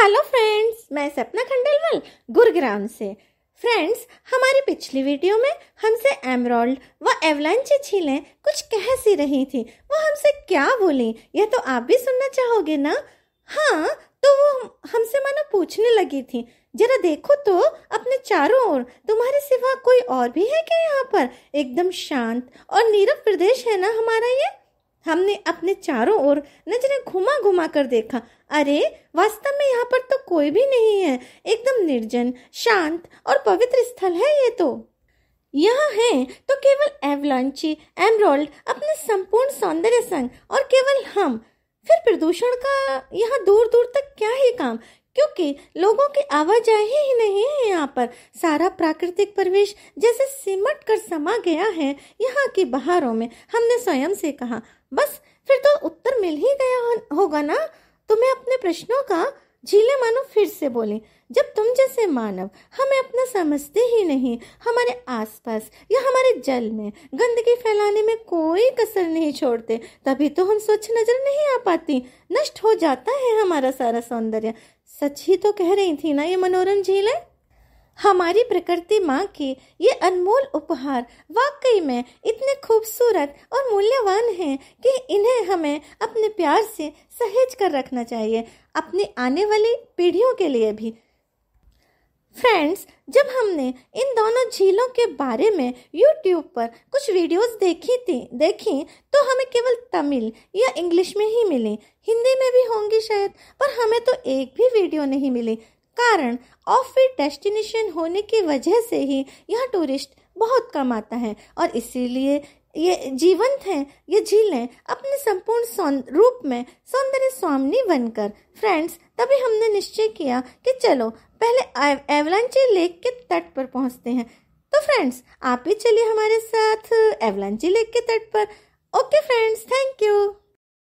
hello friends मैं सपना खंडेलवाल गुरुग्राम से फ्रेंड्स हमारी पिछली वीडियो में हमसे एमरोल्ड व एवलांची छीलें कुछ कह सी रही थी वो हमसे क्या बोली यह तो आप भी सुनना चाहोगे ना हाँ तो वो हमसे मानो पूछने लगी थी जरा देखो तो अपने चारों ओर तुम्हारे सिवा कोई और भी है क्या यहाँ पर एकदम शांत और नीरव प्रदेश है ना हमारा ये हमने अपने चारों ओर नजरें घुमा घुमा कर देखा अरे वास्तव में यहाँ पर तो कोई भी नहीं है एकदम निर्जन शांत और पवित्र स्थल है ये तो यहाँ है तो केवल एवलॉन्ची एमरोल्ड अपने संपूर्ण सौंदर्य संग और केवल हम फिर प्रदूषण का यहाँ दूर दूर तक क्या ही काम क्योंकि लोगों की आवाजाही ही नहीं है यहाँ पर सारा प्राकृतिक परिवेश जैसे सिमट कर समा गया है यहाँ की बहारों में हमने स्वयं से कहा बस फिर तो उत्तर मिल ही गया होगा ना तुम्हें तो अपने प्रश्नों का झीले मानो फिर से बोले जब तुम जैसे मानव हमें अपना समझते ही नहीं हमारे आसपास या हमारे जल में गंदगी फैलाने में कोई कसर नहीं छोड़ते तभी तो हम स्वच्छ नजर नहीं आ पाती नष्ट हो जाता है हमारा सारा सौंदर्य सच ही तो कह रही थी ना ये मनोरम झीलें हमारी प्रकृति माँ के ये अनमोल उपहार वाकई में इतने खूबसूरत और मूल्यवान हैं कि इन्हें हमें अपने प्यार से सहेज कर रखना चाहिए अपनी आने वाली पीढ़ियों के लिए भी फ्रेंड्स जब हमने इन दोनों झीलों के बारे में यूट्यूब पर कुछ वीडियोस देखी थी देखी तो हमें केवल तमिल या इंग्लिश में ही मिली हिंदी में भी होंगी शायद पर हमें तो एक भी वीडियो नहीं मिली कारण ऑफ फिट डेस्टिनेशन होने की वजह से ही यह टूरिस्ट बहुत कम आता है और इसीलिए ये जीवंत हैं ये झीलें अपने संपूर्ण रूप में सौंदर्य स्वामी बनकर फ्रेंड्स तभी हमने निश्चय किया कि चलो पहले एवलांची लेक के तट पर पहुंचते हैं तो फ्रेंड्स आप भी चलिए हमारे साथ एवलांची लेक के तट पर ओके फ्रेंड्स थैंक यू